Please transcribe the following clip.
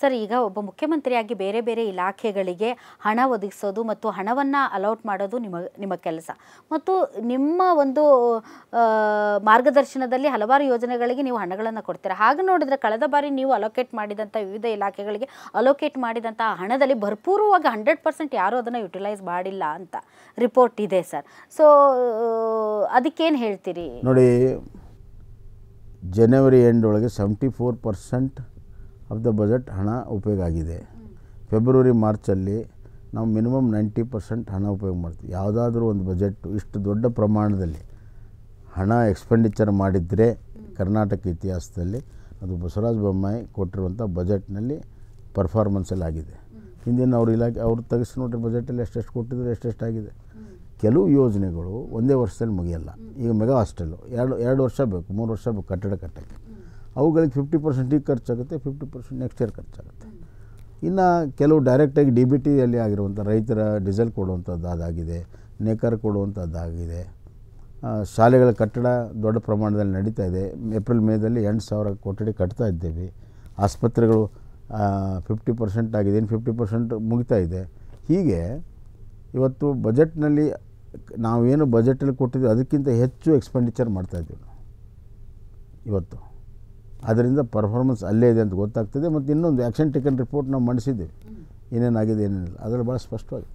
sir ಈಗ ಒಬ್ಬ ಮುಖ್ಯಮಂತ್ರಿಯಾಗಿ ಬೇರೆ ಬೇರೆ ಇಲಾಖೆಗಳಿಗೆ ಹಣ ಒದಗಿಸೋದು ಮತ್ತು ಹಣವನ್ನು ಅಲೌಟ್ ಮಾಡೋದು ನಿಮ್ಮ ನಿಮ್ಮ ಕೆಲಸ ಮತ್ತು ನಿಮ್ಮ ಒಂದು ಮಾರ್ಗದರ್ಶನದಲ್ಲಿ ಹಲವಾರು ಯೋಜನೆಗಳಿಗೆ ನೀವು ಹಣಗಳನ್ನು ಕೊಡ್ತೀರಾ ಹಾಗೆ ನೋಡಿದ್ರೆ ಕಳೆದ ಬಾರಿ ನೀವು ಅಲೋಕೇಟ್ ಮಾಡಿದಂಥ ವಿವಿಧ ಇಲಾಖೆಗಳಿಗೆ ಅಲೋಕೇಟ್ ಮಾಡಿದಂಥ ಹಣದಲ್ಲಿ ಭರ್ಪೂರವಾಗಿ ಹಂಡ್ರೆಡ್ ಪರ್ಸೆಂಟ್ ಯಾರೂ ಅದನ್ನು ಯುಟಿಲೈಸ್ ಮಾಡಿಲ್ಲ ಅಂತ ರಿಪೋರ್ಟ್ ಇದೆ ಸರ್ ಸೊ ಅದಕ್ಕೇನು ಹೇಳ್ತೀರಿ ನೋಡಿ January end seventy four percent of the budget ಹಣ ಉಪಯೋಗ ಆಗಿದೆ ಫೆಬ್ರವರಿ ಮಾರ್ಚಲ್ಲಿ ನಾವು ಮಿನಿಮಮ್ ನೈಂಟಿ ಪರ್ಸೆಂಟ್ ಹಣ ಉಪಯೋಗ ಮಾಡ್ತೀವಿ ಯಾವುದಾದ್ರೂ ಒಂದು ಬಜೆಟ್ ಇಷ್ಟು ದೊಡ್ಡ ಪ್ರಮಾಣದಲ್ಲಿ ಹಣ ಎಕ್ಸ್ಪೆಂಡಿಚರ್ ಮಾಡಿದರೆ ಕರ್ನಾಟಕ ಇತಿಹಾಸದಲ್ಲಿ ಅದು ಬಸವರಾಜ ಬೊಮ್ಮಾಯಿ ಕೊಟ್ಟಿರುವಂಥ ಬಜೆಟ್ನಲ್ಲಿ ಪರ್ಫಾರ್ಮೆನ್ಸಲ್ಲಿ ಆಗಿದೆ ಹಿಂದಿನ ಅವ್ರ ಇಲಾಖೆ ಅವ್ರು ತೆಗೆಸಿ ನೋಡ್ರಿ ಬಜೆಟಲ್ಲಿ ಎಷ್ಟೆಷ್ಟು ಕೊಟ್ಟಿದ್ರು ಎಷ್ಟೆಷ್ಟಾಗಿದೆ ಕೆಲವು ಯೋಜನೆಗಳು ಒಂದೇ ವರ್ಷದಲ್ಲಿ ಮುಗಿಯಲ್ಲ ಈಗ ಮೆಗಾ ಹಾಸ್ಟೆಲ್ಲು ಎರಡು ಎರಡು ವರ್ಷ ಬೇಕು ಮೂರು ವರ್ಷ ಬೇಕು ಕಟ್ಟಡ ಕಟ್ಟಕ್ಕೆ ಅವುಗಳಿಗೆ ಫಿಫ್ಟಿ ಪರ್ಸೆಂಟ್ ಈಗ ಖರ್ಚಾಗುತ್ತೆ ಫಿಫ್ಟಿ ಪರ್ಸೆಂಟ್ ನೆಕ್ಸ್ಟ್ ಇಯರ್ ಖರ್ಚಾಗುತ್ತೆ ಇನ್ನು ಕೆಲವು ಡೈರೆಕ್ಟಾಗಿ ಡಿ ಬಿ ಟಿಯಲ್ಲಿ ಆಗಿರುವಂಥ ರೈತರ ಡೀಸೆಲ್ ಕೊಡುವಂಥದ್ದು ಅದಾಗಿದೆ ನೇಕಾರ ಕೊಡುವಂಥದ್ದಾಗಿದೆ ಶಾಲೆಗಳ ಕಟ್ಟಡ ದೊಡ್ಡ ಪ್ರಮಾಣದಲ್ಲಿ ನಡೀತಾ ಇದೆ ಏಪ್ರಿಲ್ ಮೇದಲ್ಲಿ ಎಂಟು ಸಾವಿರ ಕೊಠಡಿ ಕಟ್ತಾ ಇದ್ದೇವೆ ಆಸ್ಪತ್ರೆಗಳು ಫಿಫ್ಟಿ ಪರ್ಸೆಂಟ್ ಆಗಿದೆ ಇನ್ನು ಫಿಫ್ಟಿ ಪರ್ಸೆಂಟ್ ಮುಗಿತಾ ಇದೆ ಹೀಗೆ ಇವತ್ತು ಬಜೆಟ್ನಲ್ಲಿ ನಾವೇನು ಬಜೆಟಲ್ಲಿ ಕೊಟ್ಟಿದ್ದೀವಿ ಅದಕ್ಕಿಂತ ಹೆಚ್ಚು ಎಕ್ಸ್ಪೆಂಡಿಚರ್ ಮಾಡ್ತಾಯಿದ್ದೀವಿ ನಾವು ಇವತ್ತು ಅದರಿಂದ ಪರ್ಫಾರ್ಮೆನ್ಸ್ ಅಲ್ಲೇ ಇದೆ ಅಂತ ಗೊತ್ತಾಗ್ತದೆ ಮತ್ತು ಇನ್ನೊಂದು ಆ್ಯಕ್ಷನ್ ಟೇಕನ್ ರಿಪೋರ್ಟ್ ನಾವು ಮಂಡಿಸಿದ್ದೀವಿ ಏನೇನಾಗಿದೆ ಏನೇನಿಲ್ಲ ಅದರಲ್ಲಿ ಭಾಳ ಸ್ಪಷ್ಟವಾಗಿ